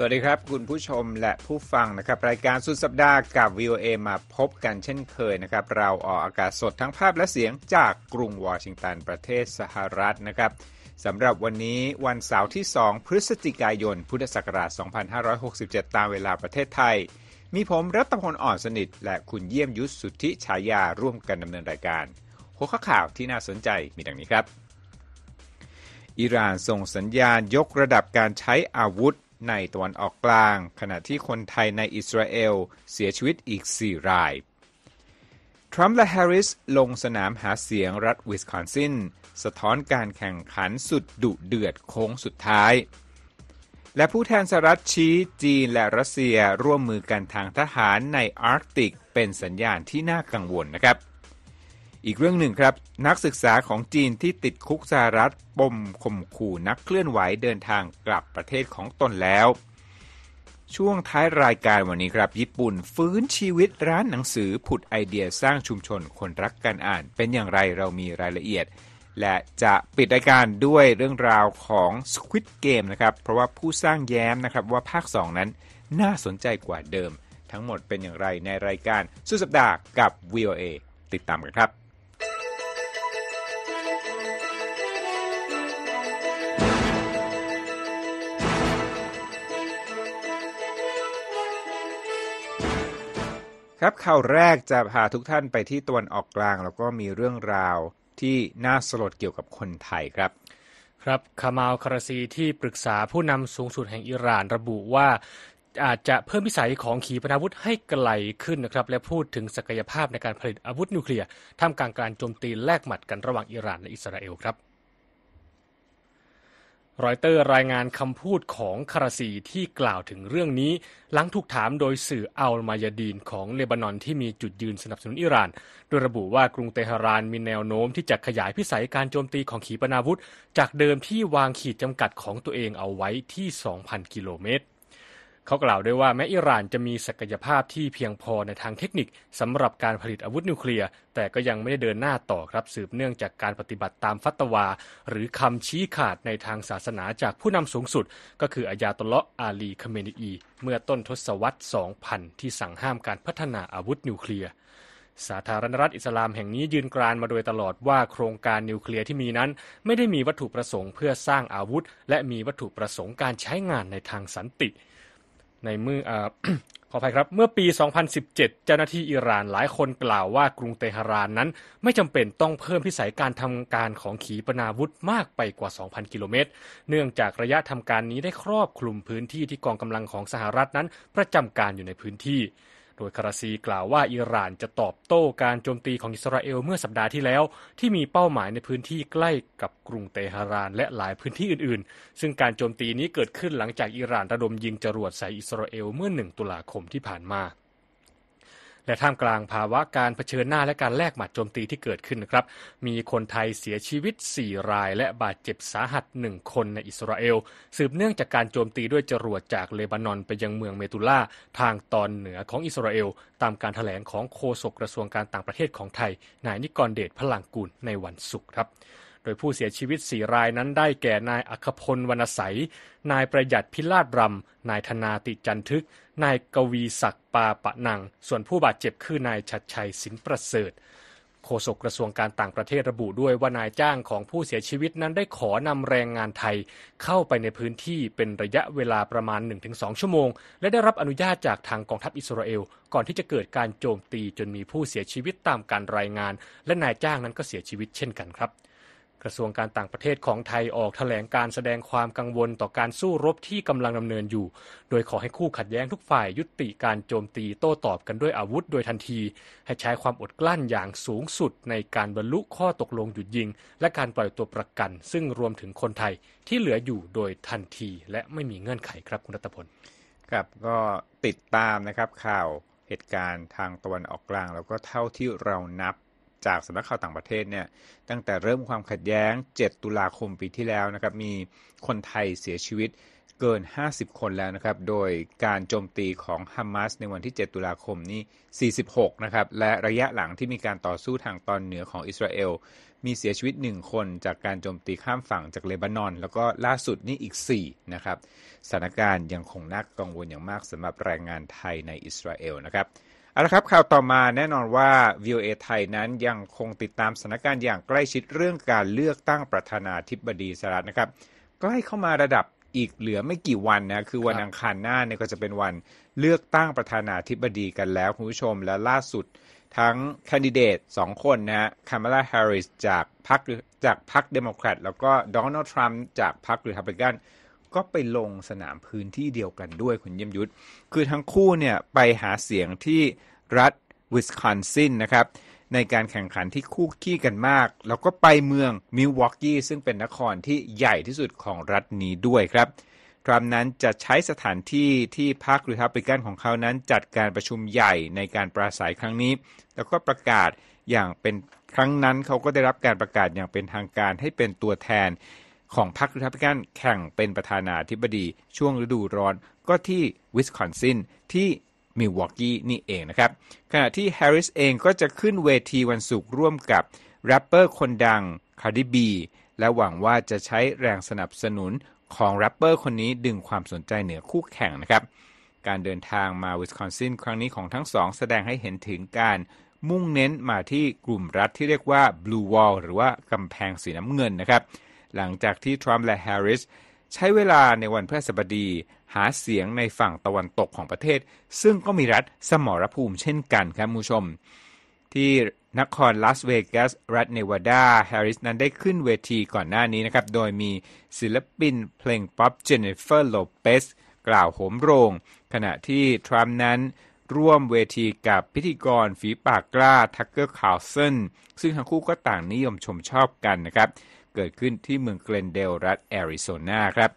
สวัสดีครับ คุณผู้ชมและผู้ฟังนะครับรายการสุดสัปดาห์กับ VOA มาพบกันเช่นเคยนะครับเราออกอากาศสดทั้งภาพและเสียงจากกรุงวอชิงตันประเทศสหรัฐนะครับสำหรับวันนี้วันเสาร์ที่ 2 พฤศจิกายนพุทธศักราช 2567 ตามเวลาประเทศไทย มีผมรัตพลอ่อนสนิท และคุณเยี่ยมยุทธสุทธิฉายาร่วมกันดำเนินรายการหัวข้อข่าวที่น่าสนใจมีดังนี้ครับ อิหร่านส่งสัญญาณยกระดับการใช้อาวุธในตะวันออกกลาง ขณะที่คนไทยในอิสราเอล เสียชีวิตอีก 4 ราย ทรัมป์และแฮร์ริสลงสนามหาเสียงรัฐวิสคอนซินสะท้อนการแข่งขันสุดดุเดือดโค้งสุดท้าย และผู้แทนสหรัฐชี้จีนและรัสเซียร่วมมือกันทางทหารในอาร์กติก เป็นสัญญาณที่น่ากังวลนะครับอีกเรื่องหนึ่งครับ นักศึกษาของจีนที่ติดคุกสหรัฐปมข่มขู่นักเคลื่อนไหวเดินทางกลับประเทศของตนแล้ว ช่วงท้ายรายการวันนี้ครับ ญี่ปุ่นฟื้นชีวิตร้านหนังสือ ผุดไอเดียสร้างชุมชนคนรักการอ่าน เป็นอย่างไรเรามีรายละเอียด และจะปิดรายการด้วยเรื่องราวของ Squid Game นะครับเพราะว่าผู้สร้างแย้มนะครับว่าภาค 2 นั้นน่าสนใจกว่าเดิม ทั้งหมดเป็นอย่างไรในรายการสุดสัปดาห์กับ VOA ติดตามกันครับครับข่าวแรกจะพาทุกท่านไปที่ตะวันออกกลาง แล้วก็มีเรื่องราวที่น่าสลดเกี่ยวกับคนไทยครับ ครับคามาลคาราซีที่ปรึกษาผู้นำสูงสุดแห่งอิหร่านระบุว่า อาจจะเพิ่มวิสัยของขีปนาวุธให้ไกลขึ้นนะครับ และพูดถึงศักยภาพในการผลิตอาวุธนิวเคลียร์ท่ามกลางการโจมตีแลกหมัดกันระหว่างอิหร่านและอิสราเอลครับรอยเตอร์รายงานคำพูดของคาราซีที่กล่าวถึงเรื่องนี้ หลังถูกถามโดยสื่ออัลมายาดีนของเลบานอนที่มีจุดยืนสนับสนุนอิหร่าน โดยระบุว่ากรุงเตหะรานมีแนวโน้มที่จะขยายพิสัยการโจมตีของขีปนาวุธ จากเดิมที่วางขีดจำกัดของตัวเองเอาไว้ที่ 2,000 กิโลเมตรเขากล่าวด้วยว่า แม้อิหร่านจะมีศักยภาพที่เพียงพอในทางเทคนิคสำหรับการผลิตอาวุธนิวเคลียร์แต่ก็ยังไม่ได้เดินหน้าต่อครับสืบเนื่องจากการปฏิบัติตามฟัตวา หรือคำชี้ขาดในทางศาสนาจากผู้นำสูงสุด ก็คืออายาตเลละอาลีคเมนีอีเมื่อต้นทศวรรษ 2000 ที่สั่งห้ามการพัฒนาอาวุธนิวเคลียร์สาธารณรัฐอิสลามแห่งนี้ยืนกรานมาโดยตลอดว่าโครงการนิวเคลียร์ที่มีนั้น ไม่ได้มีวัตถุประสงค์ เพื่อสร้างอาวุธ และมีวัตถุประสงค์การใช้งานในทางสันติในเมื่อขออภัยครับ เมื่อปี 2017 เจ้าหน้าที่อิหร่านหลายคนกล่าวว่ากรุงเตหะรานนั้นไม่จำเป็นต้องเพิ่มพิสัยการทำการของขีปนาวุธมากไปกว่า 2,000 กิโลเมตร เนื่องจากระยะทำการนี้ได้ครอบคลุมพื้นที่ที่กองกำลังของสหรัฐนั้นประจำการอยู่ในพื้นที่โดยคาราซีกล่าวว่าอิหร่านจะตอบโต้การโจมตีของอิสราเอลเมื่อสัปดาห์ที่แล้วที่มีเป้าหมายในพื้นที่ใกล้กับกรุงเตหะรานและหลายพื้นที่อื่นๆ ซึ่งการโจมตีนี้เกิดขึ้นหลังจากอิหร่านระดมยิงจรวดใส่อิสราเอลเมื่อ 1 ตุลาคมที่ผ่านมาและท่ามกลางภาวะการเผชิญหน้าและการแลกหมัดโจมตีที่เกิดขึ้นนะครับ มีคนไทยเสียชีวิต 4 รายและบาดเจ็บสาหัส 1 คนในอิสราเอล สืบเนื่องจากการโจมตีด้วยจรวดจากเลบานอนไปยังเมืองเมตุล่าทางตอนเหนือของอิสราเอล ตามการถแถลงของโฆษกกระทรวงการต่างประเทศของไทยนายนิกรเดชพลังกูลในวันศุกร์ครับดยผู้เสียชีวิตสี่รายนั้นได้แก่นายอัคพลวรรณัสนายประหยัดพิลาดรำนายธนาติจันทึก นายกวีศักดิ์ปาปะนัง ส่วนผู้บาดเจ็บคือนายชัดชัยสินประเสริฐ โฆษกกระทรวงการต่างประเทศระบุด้วยว่านายจ้างของผู้เสียชีวิตนั้นได้ขอนำแรงงานไทยเข้าไปในพื้นที่เป็นระยะเวลาประมาณ 1-2 ชั่วโมง และได้รับอนุญาตจากทางกองทัพอิสราเอลก่อนที่จะเกิดการโจมตีจนมีผู้เสียชีวิตตามการรายงาน และนายจ้างนั้นก็เสียชีวิต เช่นกันครับกระทรวงการต่างประเทศของไทยออก แถลงการแสดงความกังวลต่อการสู้รบที่กำลังดำเนินอยู่ โดยขอให้คู่ขัดแย้งทุกฝ่าย ยุติการโจมตีโต้ตอบกันด้วยอาวุธโดยทันที ให้ใช้ความอดกลั้นอย่างสูงสุดในการบรรลุข้อตกลงหยุดยิง และการปล่อยตัวประกัน ซึ่งรวมถึงคนไทยที่เหลืออยู่โดยทันที และไม่มีเงื่อนไขครับคุณรัตพลครับก็ติดตามนะครับข่าวเหตุการณ์ทางตะวันออกกลางแล้วก็เท่าที่เรานับจากสำนักข่าวต่างประเทศเนี่ย ตั้งแต่เริ่มความขัดแย้ง 7 ตุลาคมปีที่แล้วนะครับ มีคนไทยเสียชีวิตเกิน 50 คนแล้วนะครับ โดยการโจมตีของฮัมมาสในวันที่ 7 ตุลาคมนี้ 46 นะครับ และระยะหลังที่มีการต่อสู้ทางตอนเหนือของอิสราเอล มีเสียชีวิต 1 คนจากการโจมตีข้ามฝั่งจากเลบานอน แล้วก็ล่าสุดนี่อีก 4 นะครับ สถานการณ์ยังคงน่ากังวลอย่างมากสำหรับแรงงานไทยในอิสราเอลนะครับเอาละครับข่าวต่อมาแน่นอนว่า VOA ไทยนั้นยังคงติดตามสถานการณ์อย่างใกล้ชิดเรื่องการเลือกตั้งประธานาธิบดีสหรัฐนะครับ ใกล้เข้ามาระดับอีกเหลือไม่กี่วันนะคือวันอังคารหน้าเนี่ยก็จะเป็นวัน เลือกตั้งประธานาธิบดีกันแล้วคุณผู้ชมและล่าสุด ทั้งแคนดิเดตสองคนนะฮะคามาลาแฮร์ริสจากพรรคจากพรรคเดโมแครตแล้วก็โดนัลด์ทรัมป์จากพรรครีพับลิกันก็ไปลงสนามพื้นที่เดียวกันด้วยคุณเยี่ยมยุทธคือทั้งคู่เนี่ยไปหาเสียงที่รัฐวิสคอนซินนะครับในการแข่งขันที่คู่ขี้กันมาก แล้วก็ไปเมืองมิลวอกกี้ซึ่งเป็นนครที่ใหญ่ที่สุดของรัฐนี้ด้วยครับทรัมป์นั้นจะใช้สถานที่ที่พรรครอทับไิกันของเขานั้น จัดการประชุมใหญ่ในการปราศัยครั้งนี้ แล้วก็ประกาศอย่างเป็นครั้งนั้นเขาก็ได้รับการประกาศอย่างเป็นทางการให้เป็นตัวแทนของพรรครีพับลิกันแข่งเป็นประธานาธิบดี ช่วงฤดูร้อนก็ที่วิสคอนซินที่มิลวอกกี้นี่เองนะครับ ขณะที่แฮร์ริสเองก็จะขึ้นเวทีวันศุกร์ร่วมกับแรปเปอร์คนดังคาร์ดิบีและหวังว่าจะใช้แรงสนับสนุนของแรปเปอร์คนนี้ดึงความสนใจเหนือคู่แข่งนะครับ การเดินทางมาวิสคอนซินครั้งนี้ของทั้งสอง แสดงให้เห็นถึงการมุ่งเน้นมาที่กลุ่มรัฐที่เรียกว่า Blue Wall หรือว่ากำแพงสีน้ำเงินนะครับหลังจากที่ทรัมป์และแฮร์ริสใช้เวลาในวันพฤหัสบดีหาเสียงในฝั่งตะวันตกของประเทศ ซึ่งก็มีรัฐสมรภูมิเช่นกันครับผู้ชม ที่นครลาสเวกัสรัฐเนวาดาแฮร์ริสนั้นได้ขึ้นเวทีก่อนหน้านี้นะครับ โดยมีศิลปินเพลงป๊อปเจเนฟเฟอร์โลเปส กล่าวโหมโรง ขณะที่ทรัมป์นั้นร่วมเวทีกับพิธีกรฝีปากกล้าทักเกอร์คาวเซนซึ่งทั้งคู่ก็ต่างนิยมชมชอบกันนะครับเกิดขึ้นที่เมืองเกลนเดลรัฐแอริโซนาครับ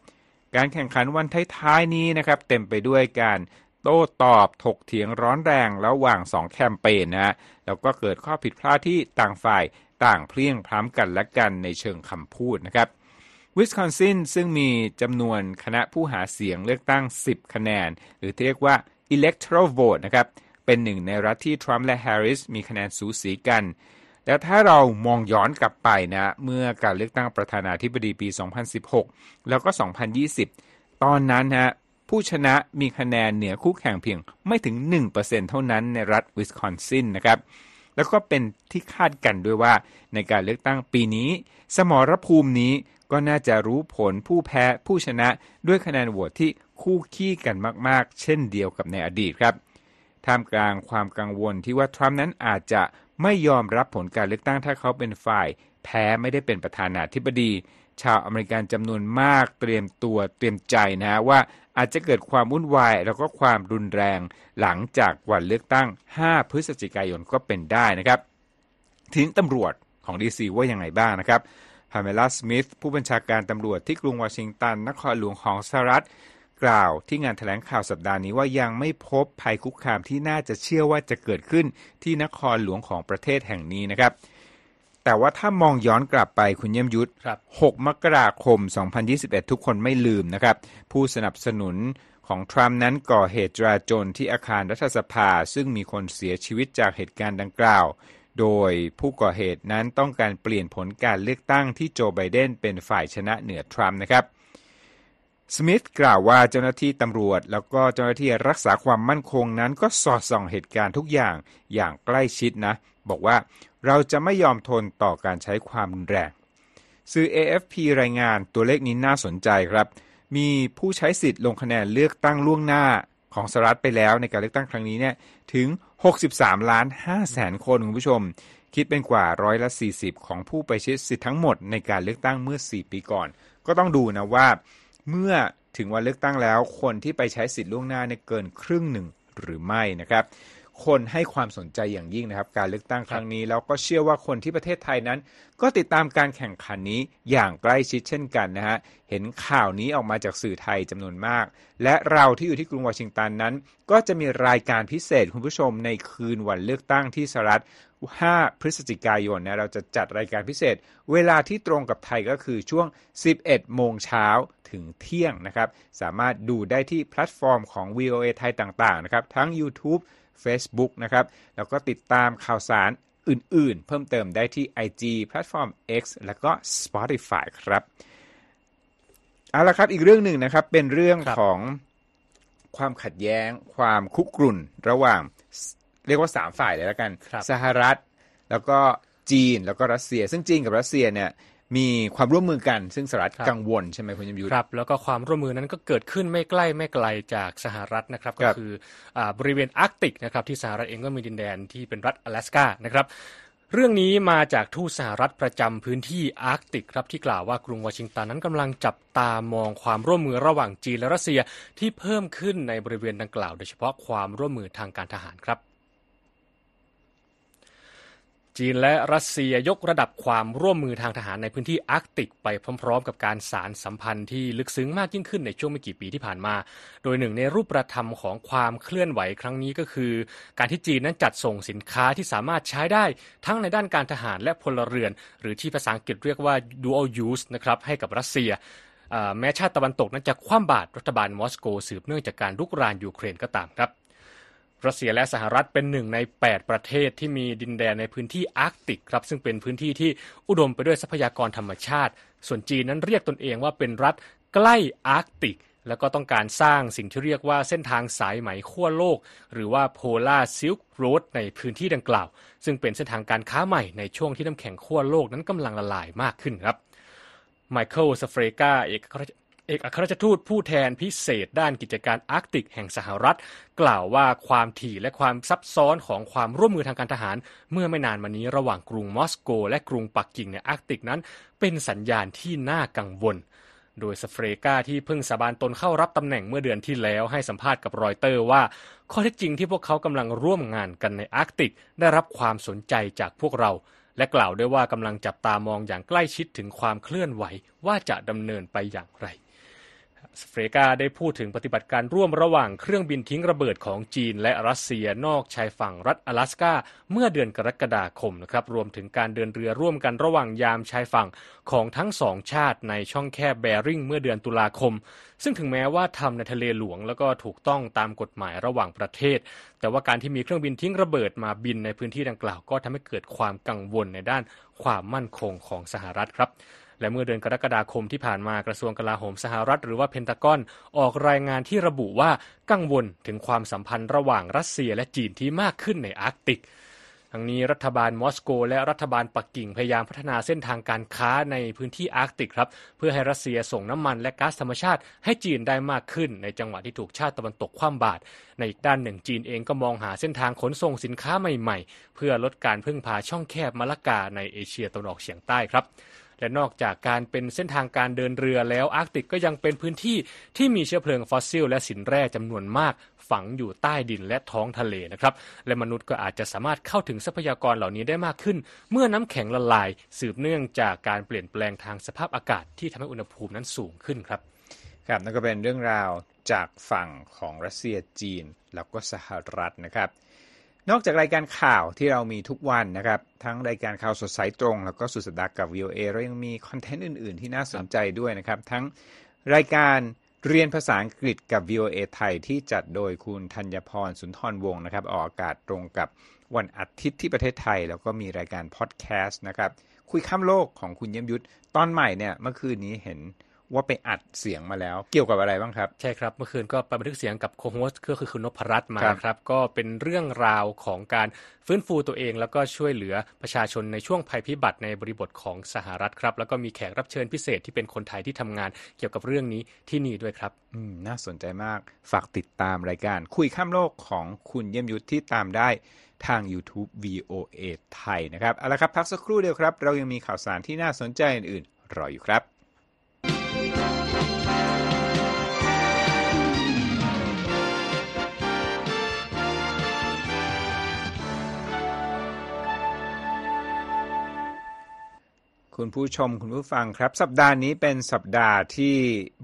การแข่งขันวันท้ายๆนี้นะครับเต็มไปด้วยการโต้ตอบถกเถียงร้อนแรงระหว่าง 2 แคมเปญนะฮะแล้วก็เกิดข้อผิดพลาดที่ต่างฝ่ายต่างเพลียงพร้ำกันและกันในเชิงคำพูดนะครับวิสคอนซินซึ่งมีจำนวนคณะผู้หาเสียงเลือกตั้ง 10 คะแนน หรือที่เรียกว่า electoral vote นะครับเป็นหนึ่งในรัฐที่ทรัมป์และแฮร์ริส มีคะแนนสูสีกันแต่ถ้าเรามองย้อนกลับไปนะ เมื่อการเลือกตั้งประธานาธิบดีปี 2016 แล้วก็ 2020 ตอนนั้นฮะผู้ชนะมีคะแนนเหนือคู่แข่งเพียงไม่ถึง 1%เท่านั้นในรัฐวิสคอนซินนะครับแล้วก็เป็นที่คาดกันด้วยว่าในการเลือกตั้งปีนี้ สมรภูมินี้ก็น่าจะรู้ผลผู้แพ้ผู้ชนะด้วยคะแนนโหวตที่คู่ขี้กันมากๆ เช่นเดียวกับในอดีตครับท่ามกลางความกังวลที่ว่าทรัมป์นั้นอาจจะไม่ยอมรับผลการเลือกตั้งถ้าเขาเป็นฝ่ายแพ้ไม่ได้เป็นประธานาธิบดี ชาวอเมริกันจำนวนมากเตรียมตัวเตรียมใจนะว่าอาจจะเกิดความวุ่นวาย แล้วก็ความรุนแรงหลังจากวันเลือกตั้ง 5 พฤศจิกายนก็เป็นได้นะครับทิ้งตำรวจของดีซีว่ายังไงบ้างนะครับพาเมล่าสมิธผู้บัญชาการตำรวจที่กรุงวอชิงตันนครหลวงของสหรัฐกล่าวที่งานถแถลงข่าวสัปดาห์นี้ว่ายังไม่พบภัยคุกคามที่น่าจะเชื่อว่าจะเกิดขึ้นที่นครหลวงของประเทศแห่งนี้นะครับ แต่ว่าถ้ามองย้อนกลับไปคุณเยี่ยมยุทธ6มกราคม 2021 ทุกคนไม่ลืมนะครับ ผู้สนับสนุนของทรัมป์นั้นก่อเหตุจราจนที่อาคารรัฐสภา ซึ่งมีคนเสียชีวิตจากเหตุการณ์ดังกล่าว โดยผู้ก่อเหตุนั้นต้องการเปลี่ยนผลการเลือกตั้งที่โจไบเดนเป็นฝ่ายชนะเหนือทรัมป์นะครับสมิธกล่าวว่าเจ้าหน้าที่ตำรวจแล้วก็เจ้าหน้าที่รักษาความมั่นคงนั้นก็สอดส่องเหตุการณ์ทุกอย่างอย่างใกล้ชิดนะ บอกว่าเราจะไม่ยอมทนต่อการใช้ความรุนแรงสื่อ AFP รายงานตัวเลขนี้น่าสนใจครับ มีผู้ใช้สิทธิ์ลงคะแนนเลือกตั้งล่วงหน้าของสหรัฐไปแล้วในการเลือกตั้งครั้งนี้เนี่ยถึง 63 ล้าน5แสนคนคุณผู้ชม คิดเป็นกว่าร้อยละ40 ของผู้ไปใช้สิทธิ์ทั้งหมดในการเลือกตั้งเมื่อ 4 ปีก่อน ก็ต้องดูนะว่าเมื่อถึงวันเลือกตั้งแล้ว คนที่ไปใช้สิทธิ์ล่วงหน้าเนี่ยเกินครึ่งหนึ่งหรือไม่นะครับคนให้ความสนใจอย่างยิ่งนะครับ การเลือกตั้งครั้งนี้ แล้วก็เชื่อว่าคนที่ประเทศไทยนั้น ก็ติดตามการแข่งขันนี้อย่างใกล้ชิดเช่นกันนะฮะเห็นข่าวนี้ออกมาจากสื่อไทยจำนวนมาก และเราที่อยู่ที่กรุงวอชิงตันนั้น ก็จะมีรายการพิเศษคุณผู้ชมในคืนวันเลือกตั้งที่สหรัฐ5พฤศจิกายนนะเราจะจัดรายการพิเศษ เวลาที่ตรงกับไทยก็คือช่วง 11โมงเช้าถึงเที่ยงนะครับ สามารถดูได้ที่แพลตฟอร์มของ VOA ไทยต่าง ๆ นะครับ ทั้ง YouTube Facebook นะครับ แล้วก็ติดตามข่าวสารอื่นๆ เพิ่มเติมได้ที่ IG แพลตฟอร์ม X แล้วก็ Spotify ครับ เอาละครับ อีกเรื่องหนึ่งนะครับ เป็นเรื่องของความขัดแย้งความคุกรุ่นระหว่างเรียกว่าสามฝ่ายเลยแล้วกันสหรัฐ แล้วก็จีนแล้วก็รัสเซีย ซึ่งจีนกับรัสเซียเนี่ยมีความร่วมมือกันซึ่งสหรัฐกังวลใช่ไหม คุณยมยุทธครับ แล้วก็ความร่วมมือนั้นก็เกิดขึ้นไม่ใกล้ ไม่ไกลจากสหรัฐนะครับ ก็คือบริเวณอาร์กติกนะครับที่สหรัฐเองก็มีดินแดนที่เป็นรัฐ阿拉斯านะครับ เรื่องนี้มาจากทูตสหรัฐประจำพื้นที่อาร์กติกครับที่กล่าวว่ากรุงวอชิงตันนั้นกำลังจับตามองความร่วมมือระหว่างจีนและรัสเซียที่เพิ่มขึ้นในบริเวณดังกล่าวโดยเฉพาะความร่วมมือทางการทหารครับจีนและรัสเซียยกระดับความร่วมมือทางทหารในพื้นที่อาร์กติก ไปพร้อมๆกับการสารสัมพันธ์ที่ลึกซึ้งมากยิ่งขึ้นในช่วงไม่กี่ปีที่ผ่านมา โดยหนึ่งในรูปประธรรมของความเคลื่อนไหวครั้งนี้ก็คือการที่จีนนั้นจัดส่งสินค้าที่สามารถใช้ได้ทั้งในด้านการทหารและพลเรือน หรือที่ภาษาอังกฤษเรียกว่า dual use นะครับให้กับรัสเซียแม้ชาติตะวันตกนั้นจะคว่ำบาตรรัฐบาลมอสโกสืบเนื่องจากการลุกรานยูเครนก็ตามครับรัสเซียและสหรัฐเป็นหนึ่งใน 8 ประเทศที่มีดินแดนในพื้นที่อาร์กติกครับ ซึ่งเป็นพื้นที่ที่อุดมไปด้วยทรัพยากรธรรมชาติ ส่วนจีนนั้นเรียกตนเองว่าเป็นรัฐใกล้อาร์กติก แล้วก็ต้องการสร้างสิ่งที่เรียกว่าเส้นทางสายไหมขั้วโลก หรือว่าโพลา r Silk r o รดในพื้นที่ดังกล่าว ซึ่งเป็นเส้นทางการค้าใหม่ในช่วงที่น้ำแข็งขั้วโลกนั้นกำลังละลายมากขึ้นครับไมเคิลสเฟรกาเอกเอกอัครราชทูตผู้แทนพิเศษ ด้านกิจการอาร์กติก แห่งสหรัฐ กล่าวว่าความถี่ และความซับซ้อนของความร่วมมือทางการทหาร เมื่อไม่นานมานี้ระหว่างกรุงมอสโก และกรุงปักกิ่งในอาร์กติกนั้น เป็นสัญญาณที่น่ากังวล โดยสเฟรกาที่เพิ่งสาบานตนเข้ารับตำแหน่งเมื่อเดือนที่แล้ว ให้สัมภาษณ์กับรอยเตอร์ว่าข้อเท็จจริงที่พวกเขากำลังร่วมงานกันในอาร์กติกได้รับความสนใจจากพวกเรา และกล่าวด้วยว่ากำลังจับตามองอย่างใกล้ชิดถึงความเคลื่อนไหวว่าจะดำเนินไปอย่างไรสเฟรกาได้พูดถึงปฏิบัติการร่วมระหว่างเครื่องบินทิ้งระเบิดของจีนและรัสเซียนอกชายฝั่งรัฐ阿拉斯กาเมื่อเดือนกรกฎาคมนะครับรวมถึงการเดินเรือร่วมกันระหว่างยามชายฝั่งของทั้งสองชาติในช่องแคบแบริ่งเมื่อเดือนตุลาคม ซึ่งถึงแม้ว่าทำในทะเลหลวงแล้วก็ถูกต้องตามกฎหมายระหว่างประเทศ แต่ว่าการที่มีเครื่องบินทิ้งระเบิดมาบินในพื้นที่ดังกล่าวก็ทำให้เกิดความกังวลในด้านความมั่นคงของสหรัฐครับและเมื่อเดือนกรกฎาคมที่ผ่านมากระทรวงกลาโหมสหรัฐหรือว่าเพนทากอน ออกรายงานที่ระบุว่ากังวลถึงความสัมพันธ์ระหว่างรัสเซียและจีนที่มากขึ้นในอาร์กติก ทั้งนี้รัฐบาลมอสโกและรัฐบาลปักกิ่งพยายามพัฒนาเส้นทางการค้าในพื้นที่อาร์กติกครับ เพื่อให้รัสเซีย ส่งน้ำมันและก๊าซธรรมชาติ ให้จีนได้มากขึ้น ในจังหวะที่ถูกชาติตะวันตกคว่ำบาตร ในอีกด้านหนึ่งจีนเองก็มองหาเส้นทางขนส่งสินค้าใหม่ ๆ เพื่อลดการพึ่งพาช่องแคบมะละกา ในเอเชียตะวันออกเฉียงใต้ครับและนอกจากการเป็นเส้นทางการเดินเรือแล้วอาร์กติกก็ยังเป็นพื้นที่ที่มีเชื้อเพลิงฟอสซิลและสินแร่จำนวนมาก ฝังอยู่ใต้ดินและท้องทะเลนะครับ และมนุษย์ก็อาจจะสามารถเข้าถึงทรัพยากรเหล่านี้ได้มากขึ้น เมื่อน้ำแข็งละลาย สืบเนื่องจากการเปลี่ยนแปลงทางสภาพอากาศที่ทำให้อุณหภูมินั้นสูงขึ้น ครับครับนั่นก็เป็นเรื่องราวจากฝั่งของรัสเซียจีน แล้วก็สหรัฐนะครับนอกจากรายการข่าวที่เรามีทุกวันนะครับ ทั้งรายการข่าวสดสายตรง แล้วก็สุดสัปดาห์กับ VOA เรายังมีคอนเทนต์อื่นๆที่น่าสนใจด้วยนะครับ ทั้งรายการเรียนภาษาอังกฤษกับ VOA ไทยที่จัดโดยคุณธัญพรสุนทรวงศ์นะครับ ออกอากาศตรงกับวันอาทิตย์ที่ประเทศไทยแล้วก็มีรายการพอดแคสต์นะครับคุยข้ามโลกของคุณเยี่ยมยุทธตอนใหม่เนี่ยเมื่อคืนนี้เห็นว่า ไปอัดเสียงมาแล้วเกี่ยวกับอะไรบ้างครับ ใช่ครับเมื่อคืนก็ไปบันทึกเสียงกับโคโฮสก็คือคุณนพรัตน์มาครับ ก็เป็นเรื่องราวของการฟื้นฟูตัวเอง แล้วก็ช่วยเหลือประชาชนในช่วงภัยพิบัติในบริบทของสหรัฐ ครับ แล้วก็มีแขกรับเชิญพิเศษที่เป็นคนไทยที่ทำงาน เกี่ยวกับเรื่องนี้ที่นี่ด้วยครับ อืมน่าสนใจมากฝากติดตามรายการคุยข้ามโลกของคุณเยี่ยมยุทธที่ตามได้ทาง YouTube VOA ไทยนะครับเอาละครับพักสักครู่เดียวครับ เรายังมีข่าวสารที่น่าสนใจอื่นๆรออยู่ครับคุณผู้ชมคุณผู้ฟังครับสัปดาห์นี้เป็นสัปดาห์ที่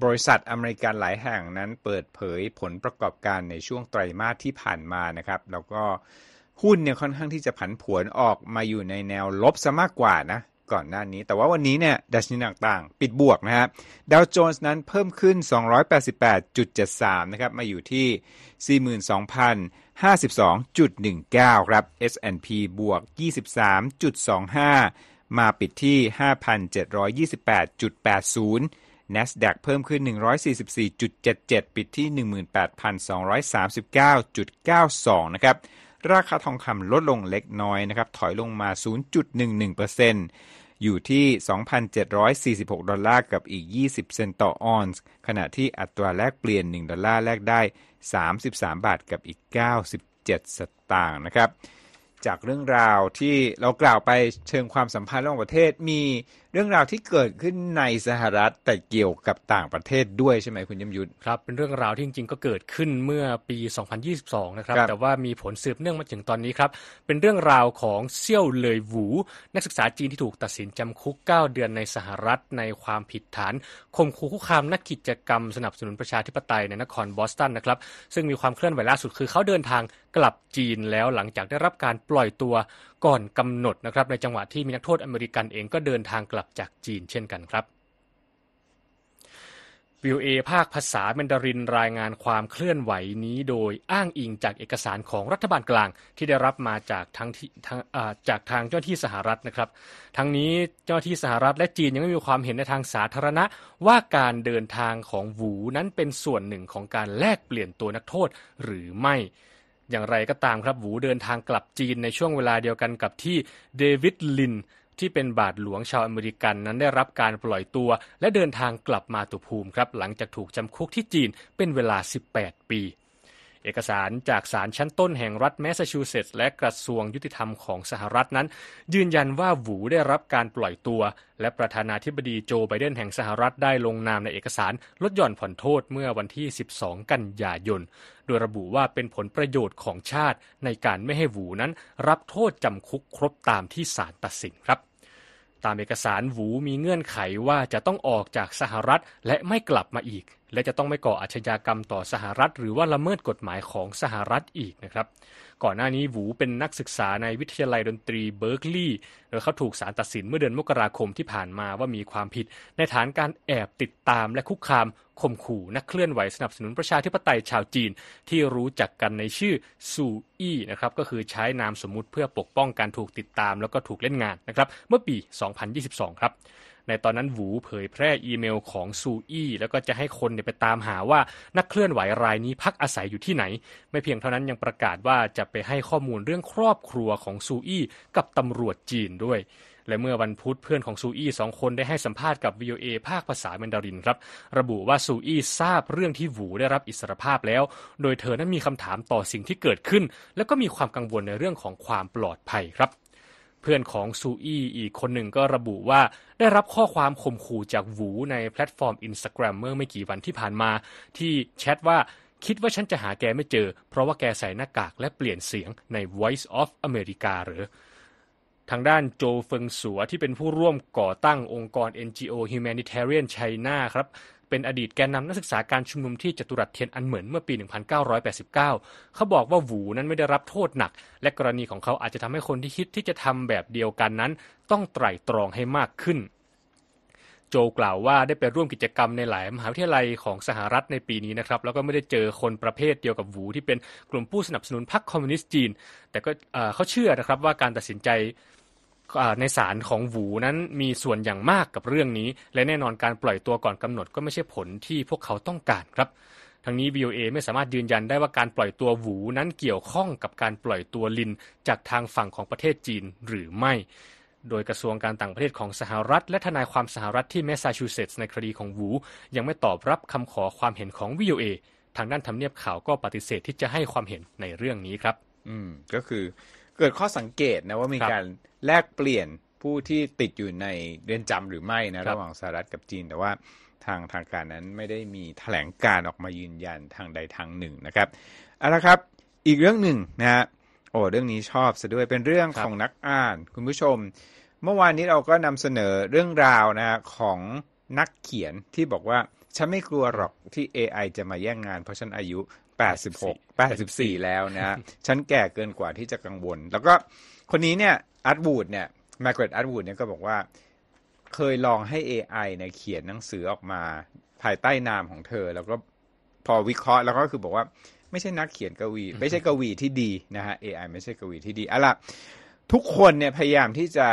บริษัทอเมริกันหลายแห่งนั้นเปิดเผยผลประกอบการในช่วงไตรมาสที่ผ่านมานะครับ แล้วก็หุ้นเนี่ยค่อนข้างที่จะผันผวนออกมาอยู่ในแนวลบซะมากกว่านะก่อนหน้านี้ แต่ว่าวันนี้เนี่ยดัชนีต่างๆปิดบวกนะครับดาวโจนส์นั้นเพิ่มขึ้น 288.73 นะครับมาอยู่ที่ 42,052.19 ครับ S&P บวก 23.25 มาปิดที่ 5,728.80 NASDAQ เพิ่มขึ้น 144.77 ปิดที่ 18,239.92 นะครับราคาทองคำลดลงเล็กน้อยนะครับ ถอยลงมา 0.11%อยู่ที่ 2,746 ดอลลาร์กับอีก 20 เซนต์ต่อออนซ์ขณะที่อัตราแลกเปลี่ยน 1 ดอลลาร์แลกได้ 33 บาทกับอีก 97 สตางค์นะครับ จากเรื่องราวที่เรากล่าวไปเชิงความสัมพันธ์ระหว่างประเทศมีรื่องราวที่เกิดขึ้นในสหรัฐแต่เกี่ยวกับต่างประเทศด้วยใช่ไหมคุณยมยุทธครับเป็นเรื่องราวที่จริงๆก็เกิดขึ้นเมื่อปี 2022 นะครับแต่ว่ามีผลสืบเนื่องมาถึงตอนนี้ครับเป็นเรื่องราวของเซี่ยวเลยหวูนักศึกษาจีนที่ถูกตัดสินจำคุก 9 เดือนในสหรัฐในความผิดฐานข่มขู่คุกคามนักกิจกรรมสนับสนุนประชาธิปไตยในนครบอสตันนะครับ ซึ่งมีความเคลื่อนไหวล่าสุดคือเขาเดินทางกลับจีนแล้วหลังจากได้รับการปล่อยตัวก่อนกำหนดนะครับในจังหวะที่มีนักโทษอเมริกันเองก็เดินทางกลับจากจีนเช่นกันครับวิวเอภาคภาษาเมนดารินรายงานความเคลื่อนไหวนี้ โดยอ้างอิงจากเอกสารของรัฐบาลกลางที่ได้รับมาจากทางที่ทางจากทางเจ้าที่สหรัฐนะครับ ทั้งนี้เจ้าที่สหรัฐและจีนยังไม่มีความเห็นในทางสาธารณะว่าการเดินทางของหวูนั้นเป็นส่วนหนึ่งของการแลกเปลี่ยนตัวนักโทษหรือไม่อย่างไรก็ตามครับหวูเดินทางกลับจีนในช่วงเวลาเดียวกันกับที่เดวิดลิน ที่เป็นบาทหลวงชาวอเมริกันนั้นได้รับการปล่อยตัว และเดินทางกลับมาตุภูมิครับหลังจากถูกจำคุกที่จีนเป็นเวลา 18 ปีเอกสารจากศาลชั้นต้นแห่งรัฐแมสซาชูเซตส์และกระทรวงยุติธรรมของสหรัฐนั้น ยืนยันว่าหวูได้รับการปล่อยตัว และประธานาธิบดีโจไบเดนแห่งสหรัฐได้ลงนามในเอกสาร ลดหย่อนผ่อนโทษเมื่อวันที่ 12 กันยายนโดยระบุว่าเป็นผลประโยชน์ของชาติในการไม่ให้หวูนั้นรับโทษจำคุกครบตามที่ศาลตัดสินครับ ตามเอกสารหวูมีเงื่อนไขว่าจะต้องออกจากสหรัฐและไม่กลับมาอีกและจะต้องไม่ก่ออาชญากรรมต่อสหรัฐ หรือว่าละเมิดกฎหมายของสหรัฐอีกนะครับ ก่อนหน้านี้หวูเป็นนักศึกษาในวิทยาลัยดนตรีเบิร์กลีย์โดยเขาถูกศาลตัดสินเมื่อเดือนมกราคมที่ผ่านมาว่ามีความผิด ในฐานการแอบติดตามและคุกคามข่มขู่นักเคลื่อนไหวสนับสนุนประชาธิปไตยชาวจีน ที่รู้จักกันในชื่อซูอี้นะครับก็คือใช้นามสมมุติเพื่อปกป้องการถูกติดตามแล้วก็ถูกเล่นงานนะครับ เมื่อปี2022ครับในตอนนั้นหวูเผยแพร่อีเมลของซูอี้แล้วก็จะให้คนเนี่ยไปตามหาว่านักเคลื่อนไหวรายนี้พักอาศัยอยู่ที่ไหน ไม่เพียงเท่านั้นยังประกาศว่าจะไปให้ข้อมูลเรื่องครอบครัวของซูอี้กับตำรวจจีนด้วย และเมื่อวันพุธเพื่อนของซูอี้สองคนได้ให้สัมภาษณ์กับ VOA ภาคภาษาแมนดารินครับ ระบุว่าซูอี้ทราบเรื่องที่หวูได้รับอิสรภาพแล้ว โดยเธอนั้นมีคำถามต่อสิ่งที่เกิดขึ้น และก็มีความกังวลในเรื่องของความปลอดภัยครับพื่อนของซูอี้อีกคนหนึ่งก็ระบุว่าได้รับข้อความข่มขู่จากหวูในแพลตฟอร์มอินสตาแกรมเมื่อไม่กี่วันที่ผ่านมา ที่แชทว่าคิดว่าฉันจะหาแกไม่เจอ เพราะว่าแกใส่หน้ากากและเปลี่ยนเสียงใน Voice of America หรือ ทางด้านโจเฟิงสัวที่เป็นผู้ร่วมก่อตั้งองค์กร NGO Humanitarian China ครับเป็นอดีตแกนนำนักศึกษาการชุมนุมที่จตุรัสเทียนอันเหมือนเมื่อปี 1989 เขาบอกว่าหวูนั้นไม่ได้รับโทษหนัก และกรณีของเขาอาจจะทำให้คนที่คิดที่จะทำแบบเดียวกันนั้น ต้องไตร่ตรองให้มากขึ้น โจกล่าวว่าได้ไปร่วมกิจกรรมในหลายมหาวิทยาลัยของสหรัฐในปีนี้นะครับ แล้วก็ไม่ได้เจอคนประเภทเดียวกับหวูที่เป็นกลุ่มผู้สนับสนุนพรรคคอมมิวนิสต์จีน แต่ก็เขาเชื่อนะครับว่าการตัดสินใจในสารของหวูนั้นมีส่วนอย่างมากกับเรื่องนี้ และแน่นอนการปล่อยตัวก่อนกำหนดก็ไม่ใช่ผลที่พวกเขาต้องการครับ ทั้งนี้ VOA ไม่สามารถยืนยันได้ว่าการปล่อยตัวหวูนั้นเกี่ยวข้องกับการปล่อยตัวลินจากทางฝั่งของประเทศจีนหรือไม่ โดยกระทรวงการต่างประเทศของสหรัฐ และทนายความสหรัฐที่แมสซาชูเซตส์ในคดีของหวูยังไม่ตอบรับคำขอความเห็นของ VOA ทางด้านทำเนียบข่าวก็ปฏิเสธที่จะให้ความเห็นในเรื่องนี้ครับ อืมก็คือเกิดข้อสังเกตนะว่ามีการแลกเปลี่ยนผู้ที่ติดอยู่ในเรือนจำหรือไม่นะ ระหว่างสหรัฐกับจีน แต่ว่าทางทางการนั้นไม่ได้มีแถลงการออกมายืนยันทางใดทางหนึ่งนะครับเอาละครับ อีกเรื่องหนึ่งนะฮะโอ้เรื่องนี้ชอบซะด้วยเป็นเรื่องของนักอ่านคุณผู้ชม เมื่อวานนี้เราก็นำเสนอเรื่องราวนะของนักเขียนที่บอกว่า ฉันไม่กลัวหรอกที่ AI จะมาแย่งงานเพราะฉันอายุ86 84 แล้วนะฉันแก่เกินกว่าที่จะกังวล แล้วก็คนนี้เนี่ยอาร์ตวูดเนี่ยแมกเกรตอาร์ตวูดเนี่ยก็บอกว่าเคยลองให้ AI เนี่ยเขียนหนังสือออกมาภายใต้นามของเธอ แล้วก็พอวิเคราะห์แล้วก็คือบอกว่าไม่ใช่นักเขียนกวี ไม่ใช่กวีที่ดีนะฮะ AI ไม่ใช่กวีที่ดีอะล่ะทุกคนเนี่ยพยายามที่จะ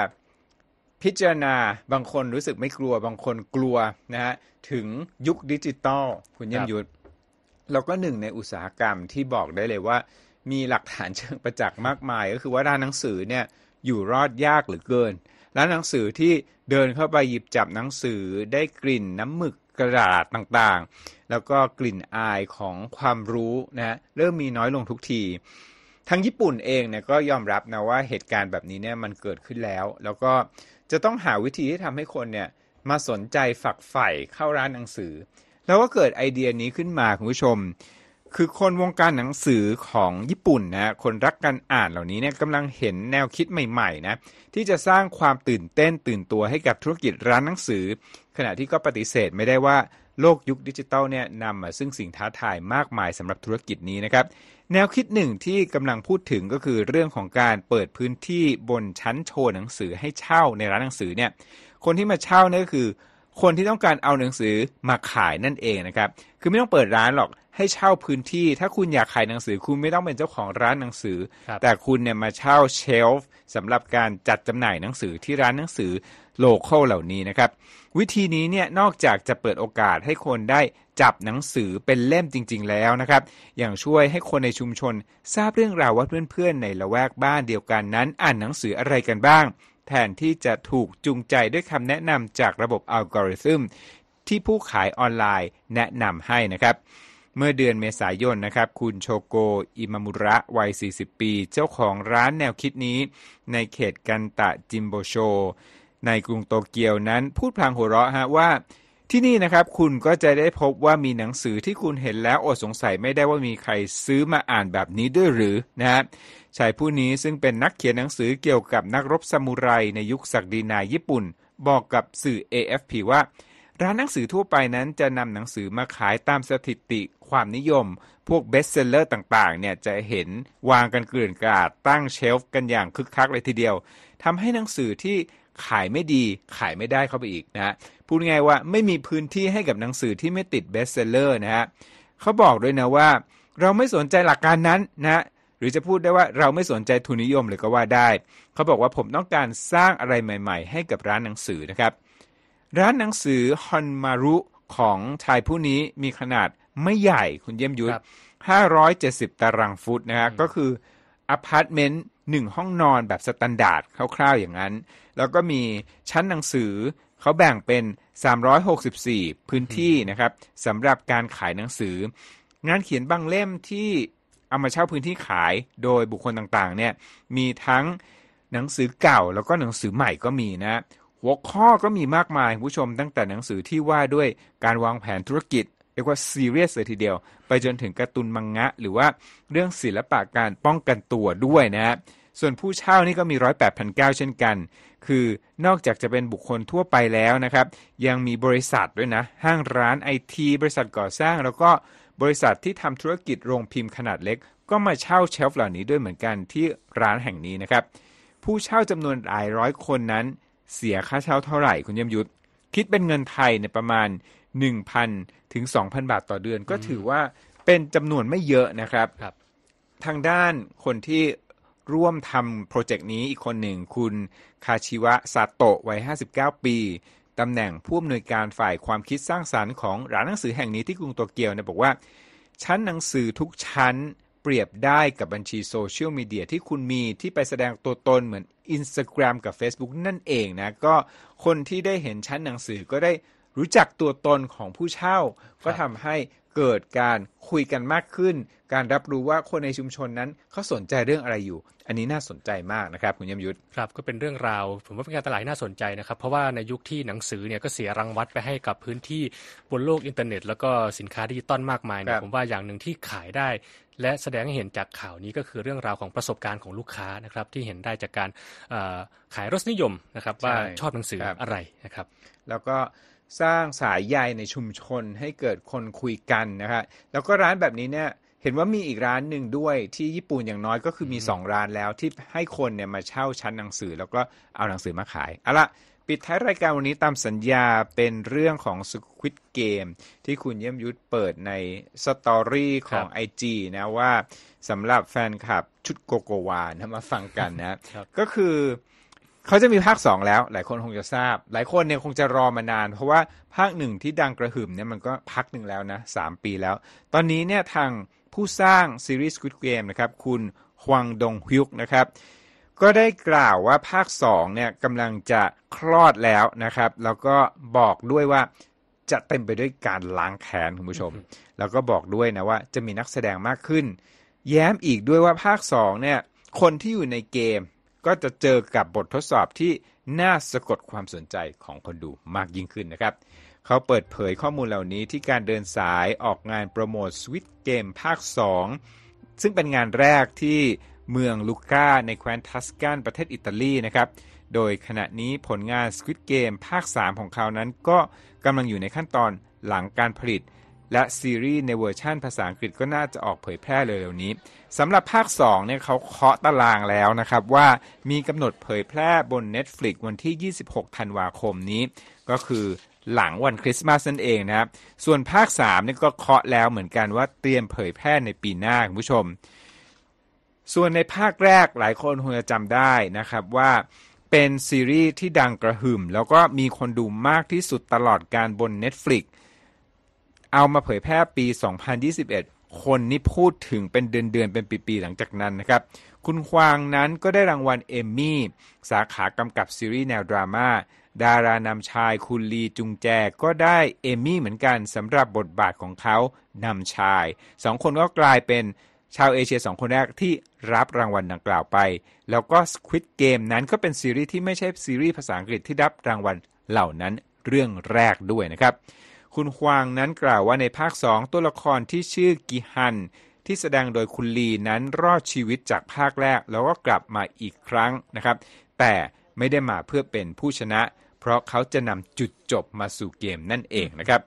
พิจารณาบางคนรู้สึกไม่กลัวบางคนกลัวนะฮะถึงยุคดิจิตอลคุณเยี่ยมยุทธแล้วก็หนึ่งในอุตสาหกรรมที่บอกได้เลยว่า มีหลักฐานเชิงประจักษ์มากมาย ก็คือว่าร้านหนังสือเนี่ยอยู่รอดยากเหลือเกินร้านหนังสือที่เดินเข้าไปหยิบจับหนังสือได้กลิ่นน้ำหมึกกระดาษต่างๆ แล้วก็กลิ่นอายของความรู้นะเริ่มมีน้อยลงทุกที ทั้งญี่ปุ่นเองเนี่ยก็ยอมรับนะว่าเหตุการณ์แบบนี้เนี่ยมันเกิดขึ้นแล้ว แล้วก็จะต้องหาวิธีที่ทำให้คนเนี่ยมาสนใจฝักใฝ่เข้าร้านหนังสือแล้วก็เกิดไอเดียนี้ขึ้นมาคุณผู้ชม คือคนวงการหนังสือของญี่ปุ่นนะคนรักการอ่านเหล่านี้เนี่ยกำลังเห็นแนวคิดใหม่ๆนะที่จะสร้างความตื่นเต้นตื่นตัวให้กับธุรกิจร้านหนังสือ ขณะที่ก็ปฏิเสธไม่ได้ว่าโลกยุคดิจิตอลเนี่ยนำมาซึ่งสิ่งท้าทายมากมายสำหรับธุรกิจนี้นะครับ แนวคิดหนึ่งที่กำลังพูดถึงก็คือเรื่องของการเปิดพื้นที่บนชั้นโชว์หนังสือให้เช่าในร้านหนังสือเนี่ยคนที่มาเช่าเนี่ยก็คือคนที่ต้องการเอาหนังสือมาขายนั่นเองนะครับ คือไม่ต้องเปิดร้านหรอกให้เช่าพื้นที่ ถ้าคุณอยากขายหนังสือ คุณไม่ต้องเป็นเจ้าของร้านหนังสือ แต่คุณเนี่ยมาเช่าเชลฟ์สำหรับการจัดจำหน่ายหนังสือที่ร้านหนังสือโลเคอลเหล่านี้นะครับ วิธีนี้เนี่ยนอกจากจะเปิดโอกาสให้คนได้จับหนังสือเป็นเล่มจริงๆ แล้วนะครับอย่างช่วยให้คนในชุมชนทราบเรื่องราวว่าเพื่อนๆ ในละแวกบ้านเดียวกันนั้น อ่านหนังสืออะไรกันบ้างแทนที่จะถูกจูงใจด้วยคำแนะนำจากระบบอัลกอริทึมที่ผู้ขายออนไลน์แนะนำให้นะครับ เมื่อเดือนเมษายนนะครับคุณโชโกอิมามุระ วัย 40 ปี เจ้าของร้านแนวคิดนี้ ในเขตกันตะจิมโบโช ในกรุงโตเกียวนั้น พูดพลางหัวเราะฮะว่า ที่นี่นะครับคุณก็จะได้พบว่ามีหนังสือที่คุณเห็นแล้วอดสงสัยไม่ได้ว่ามีใครซื้อมาอ่านแบบนี้ด้วยหรือนะะชายผู้นี้ซึ่งเป็นนักเขียนหนังสือเกี่ยวกับนักรบซามูไรในยุคศักดินาญี่ปุ่น บอกกับสื่อ AFP ว่า ร้านหนังสือทั่วไปนั้นจะนำหนังสือมาขายตามสถิติความนิยม พวกเบสเซลเลอร์ต่างๆ เนี่ยจะเห็นวางกันเกลื่อนกาด ตั้งเชลฟ์กันอย่างคึกคักเลยทีเดียวทำให้หนังสือที่ขายไม่ดี ขายไม่ได้เข้าไปอีกนะพูดง่ายว่าไม่มีพื้นที่ให้กับหนังสือที่ไม่ติดเบสเซลเลอร์นะฮะเขาบอกด้วยนะว่า เราไม่สนใจหลักการนั้นนะหรือจะพูดได้ว่าเราไม่สนใจทุนนิยมเลยก็ว่าได้ เขาบอกว่าผมต้องการสร้างอะไรใหม่ๆ ให้กับร้านหนังสือนะครับ ร้านหนังสือฮอนมารุของชายผู้นี้มีขนาดไม่ใหญ่คุณเยี่ยมยุทธ570 ตารางฟุตนะฮะก็คืออพาร์ตเมนต์หนึ่งห้องนอนแบบสแตนดาร์ดคร่าว ๆ อย่างนั้น แล้วก็มีชั้นหนังสือเขาแบ่งเป็น 364 พื้นที่นะครับสำหรับการขายหนังสือ งานเขียนบางเล่มที่เอามาเช่าพื้นที่ขายโดยบุคคลต่างๆ เนี่ยมีทั้งหนังสือเก่า แล้วก็หนังสือใหม่ก็มีนะหัวข้อก็มีมากมายผู้ชมตั้งแต่หนังสือที่ว่าด้วยการวางแผนธุรกิจเรียกว่าซีเรียสเลยทีเดียว ไปจนถึงการ์ตูนมังงะ หรือว่าเรื่องศิลปะการป้องกันตัวด้วยนะฮะส่วนผู้เช่านี่ก็มีร้อยแปดพันเก้าเช่นกัน คือนอกจากจะเป็นบุคคลทั่วไปแล้วนะครับ ยังมีบริษัทด้วยนะห้างร้านไอทีบริษัทก่อสร้างแล้วก็บริษัทที่ทำธุรกิจโรงพิมพ์ขนาดเล็ก ก็มาเช่าเชลฟ์เหล่านี้ด้วยเหมือนกันที่ร้านแห่งนี้นะครับ ผู้เช่าจำนวนหลายร้อยคนนั้น เสียค่าเช่าเท่าไหร่คุณยมยุทธคิดเป็นเงินไทยในประมาณ 1,000 ถึง 2,000 บาทต่อเดือน ก็ถือว่าเป็นจำนวนไม่เยอะนะครับรบทางด้านคนที่ร่วมทำโปรเจกต์นี้อีกคนหนึ่งคุณคาชิวะซาโตะวัย59 ปีตำแหน่งผู้อำนวยการฝ่ายความคิดสร้างสารรค์ของร้านหนังสือแห่งนี้ที่กรุงโตเกียวเนี่ยบอกว่าชั้นหนังสือทุกชั้นเปรียบได้กับบัญชีโซเชียลมีเดียที่คุณมีที่ไปแสดงตัวตนเหมือน Instagram กับ Facebook นั่นเองนะ ก็คนที่ได้เห็นชั้นหนังสือก็ได้รู้จักตัวตนของผู้เช่า ก็ทำให้เกิดการคุยกันมากขึ้น การรับรู้ว่า คนในชุมชนนั้นเขาสนใจเรื่องอะไรอยู่ อันนี้น่าสนใจมากนะครับคุณยมยุทธครับ ก็เป็นเรื่องราวผมว่าเป็นการตลาดน่าสนใจนะครับ เพราะว่าในยุคที่หนังสือเนี่ยก็เสียรังวัดไปให้กับพื้นที่บนโลกอินเทอร์เน็ต แล้วก็สินค้าดิจิตอลมากมาย นะผมว่าอย่างหนึ่งที่ขายได้ และแสดงให้เห็นจากข่าวนี้ก็คือเรื่องราวของประสบการณ์ของลูกค้านะครับที่เห็นได้จากการขายรสนิยมนะครับ ว่าชอบหนังสืออะไรนะครับแล้วก็สร้างสายใยในชุมชนให้เกิดคนคุยกันนะครับแล้วก็ร้านแบบนี้เนี่ย เห็นว่ามีอีกร้านหนึ่งด้วยที่ญี่ปุ่นอย่างน้อยก็คือมีสองร้านแล้ว ที่ให้คนเนี่ยมาเช่าชั้นหนังสือ แล้วก็เอาหนังสือมาขาย เอาละปิดท้ายรายการวันนี้ตามสัญญาเป็นเรื่องของ Squid g เกมที่คุณเยี่ยมยุทธเปิดในสตอรี่ของ IG นะว่าสำหรับแฟนคลับ ชุดโกโกวานมาฟังกันนะก็คือเขาจะมีภาคสองแล้ว หลายคนคงจะทราบ หลายคนเนี่ยคงจะรอมานาน เพราะว่าภาคหนึ่งที่ดังกระหึ่มเนี่ยมันก็พักหนึ่งแล้วนะสามปีแล้ว ตอนนี้เนี่ยทางผู้สร้างซีรีส์ Squid Game นะครับ คุณฮวังดงฮยุกนะครับ ก็ได้กล่าวว่าภาค2เนี่ยกำลังจะคลอดแล้วนะครับ แล้วก็บอกด้วยว่าจะเต็มไปด้วยการล้างแค้นคุณผู้ชม แล้วก็บอกด้วยนะว่าจะมีนักแสดงมากขึ้น แย้มอีกด้วยว่าภาค2เนี่ยคนที่อยู่ในเกมก็จะเจอกับบททดสอบที่น่าสะกดความสนใจของคนดูมากยิ่งขึ้นนะครับ เขาเปิดเผยข้อมูลเหล่านี้ที่การเดินสายออกงานโปรโมทสวิตเกมภาค 2 ซึ่งเป็นงานแรกที่เมืองลูก้าในแคว้นทัสกานประเทศอิตาลีนะครับ โดยขณะนี้ผลงานสวิตเกมภาค 3 ของเขานั้นก็กำลังอยู่ในขั้นตอนหลังการผลิตและซีรีส์ในเวอร์ชั่นภาษาอังกฤษก็น่าจะออกเผยแพร่เร็วๆนี้สำหรับภาค 2เนี่ยเขาเคาะตารางแล้วนะครับ ว่ามีกำหนดเผยแพร่บน Netflix วันที่ 26ธันวาคมนี้ ก็คือหลังวันคริสต์มาสนั่นเองนะครับส่วนภาค3เนี่ยก็เคาะแล้วเหมือนกันว่าเตรียมเผยแพร่ในปีหน้าคุณผู้ชม ส่วนในภาคแรกหลายคนคงจะจำได้นะครับว่าเป็นซีรีส์ที่ดังกระหึ่มแล้วก็มีคนดูมากที่สุดตลอดการบน Netflix เอามาเผยแพร่ปี 2021 คนนี่พูดถึงเป็นเดือนเดือนเป็นปีๆ หลังจากนั้นนะครับ คุณควางนั้นก็ได้รางวัลเอมมี่สาขากำกับซีรีส์แนวดรามา่า ดารานำชายคุณลีจุงแจก็ได้เอมมี่เหมือนกันสำหรับบทบาทของเขานำชายสองคนก็กลายเป็นชาวเอเชียสองคนแรกที่รับรางวัลดังกล่าวไป แล้วก็ Squid Game นั้นก็เป็นซีรีส์ที่ไม่ใช่ซีรีส์ภาษาอังกฤษที่รับรางวัลเหล่านั้นเรื่องแรกด้วยนะครับคุณควางนั้นกล่าวว่าในภาคสองตัวละครที่ชื่อกิฮัน ที่แสดงโดยคุณลีนั้นรอดชีวิตจากภาคแรก แล้วก็กลับมาอีกครั้งนะครับ แต่ไม่ได้มาเพื่อเป็นผู้ชนะ เพราะเขาจะนำจุดจบมาสู่เกมนั่นเองนะครับ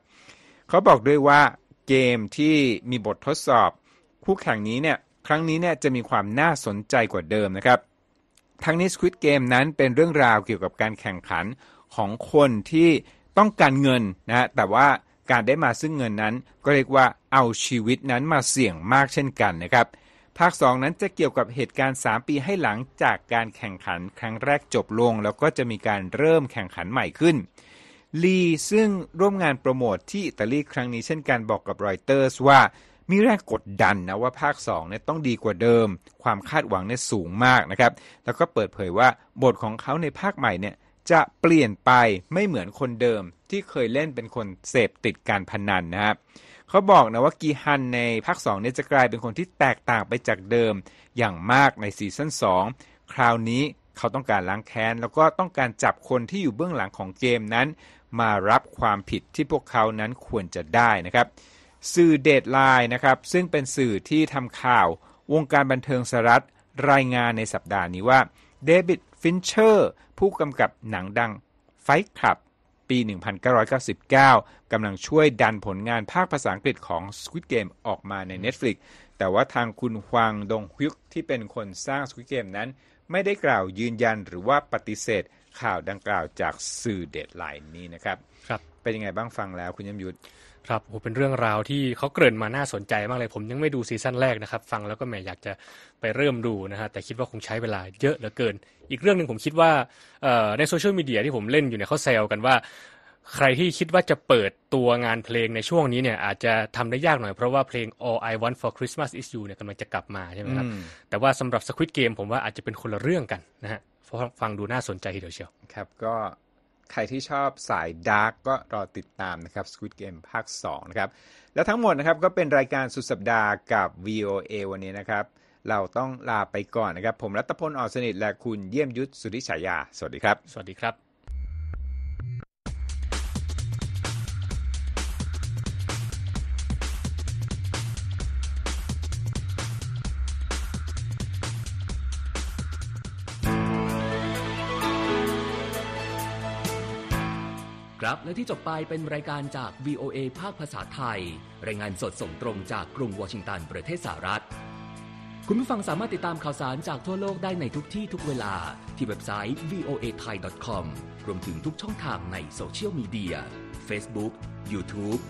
เขาบอกด้วยว่าเกมที่มีบททดสอบ คู่แข่งนี้เนี่ยครั้งนี้เนี่ยจะมีความน่าสนใจกว่าเดิมนะครับ ทั้งนี้ Squid Game นั้นเป็นเรื่องราวเกี่ยวกับการแข่งขันของคนที่ต้องการเงินนะแต่ว่าการได้มาซึ่งเงินนั้น ก็เรียกว่าเอาชีวิตนั้นมาเสี่ยงมากเช่นกันนะครับภาค 2 นั้นจะเกี่ยวกับเหตุการณ์ 3 ปีให้หลังจากการแข่งขันครั้งแรกจบลง แล้วก็จะมีการเริ่มแข่งขันใหม่ขึ้น ลีซึ่งร่วมงานโปรโมทที่อิตาลีครั้งนี้เช่นกันบอกกับรอยเตอร์สว่ามีแรงกดดันนะว่าภาค2เนี่ยต้องดีกว่าเดิมความคาดหวังเนี่ยสูงมากนะครับแล้วก็เปิดเผยว่าบทของเขาในภาคใหม่เนี่ยจะเปลี่ยนไปไม่เหมือนคนเดิม ที่เคยเล่นเป็นคนเสพติดการพนันนะครับเขาบอกนะว่ากีฮันในภาค2เนี่ยจะกลายเป็นคนที่แตกต่างไปจากเดิมอย่างมากในซีซั่น2 คราวนี้เขาต้องการล้างแค้นแล้วก็ต้องการจับคนที่อยู่เบื้องหลังของเกมนั้น มารับความผิดที่พวกเขานั้นควรจะได้นะครับสื่อเดดไลน์นะครับซึ่งเป็นสื่อที่ทำข่าววงการบันเทิงสหรัฐรายงานในสัปดาห์นี้ว่าเดวิดฟินเชอร์ผู้กำกับหนังดังไฟคลับปี 1999 กำลังช่วยดันผลงานภาคภาษาอังกฤษของ Squid Game ออกมาใน Netflix แต่ว่าทางคุณฮวางดงฮยุกที่เป็นคนสร้าง Squid Game นั้น ไม่ได้กล่าวยืนยันหรือว่าปฏิเสธข่าวดังกล่าวจากสื่อเดดไลน์นี้นะครับ ครับ เป็นยังไงบ้างฟังแล้วคุณยมยุทธครับโ้เป็นเรื่องราวที่เขาเกริ่นมาน่าสนใจมากเลยผมยังไม่ดูซีซั่นแรกนะครับ ฟังแล้วก็แหมอยากจะไปเริ่มดูนะฮะแต่คิดว่าคงใช้เวลาเยอะเหลือเกิน อีกเรื่องหนึ่งผมคิดว่าในโซเชียลมีเดียที่ผมเล่นอยู่เนี่ยเขาแซวกันว่า ใครที่คิดว่าจะเปิดตัวงานเพลงในช่วงนี้เนี่ยอาจจะทำได้ยากหน่อยเพราะว่าเพลง All I Want for Christmas Is You เนี่ยกำลังจะกลับมาใช่ไหมครับแต่ว่าสำหรับ Squid Game ผมว่าอาจจะเป็นคนละเรื่องกันนะฮะฟังดูน่าสนใจทีเดียวเชียวครับก็ใครที่ชอบสายดาร์กก็รอติดตามนะครับ Squid Game ภาค2นะครับแล้วทั้งหมดนะครับก็เป็นรายการสุดสัปดาห์กับ VOA วันนี้นะครับเราต้องลาไปก่อนนะครับผมรัตพลอ่อนสนิทและคุณเยี่ยมยุทธสุริชายา สวัสดีครับสวัสดีครับและที่จบไปเป็นรายการจาก VOA ภาคภาษาไทย รายงานสดส่งตรงจากกรุงวอชิงตันประเทศสหรัฐ คุณผู้ฟังสามารถติดตามข่าวสารจากทั่วโลกได้ในทุกที่ทุกเวลา ที่เว็บไซต์ voa thai com รวมถึงทุกช่องทางในโซเชียลมีเดีย Facebook YouTube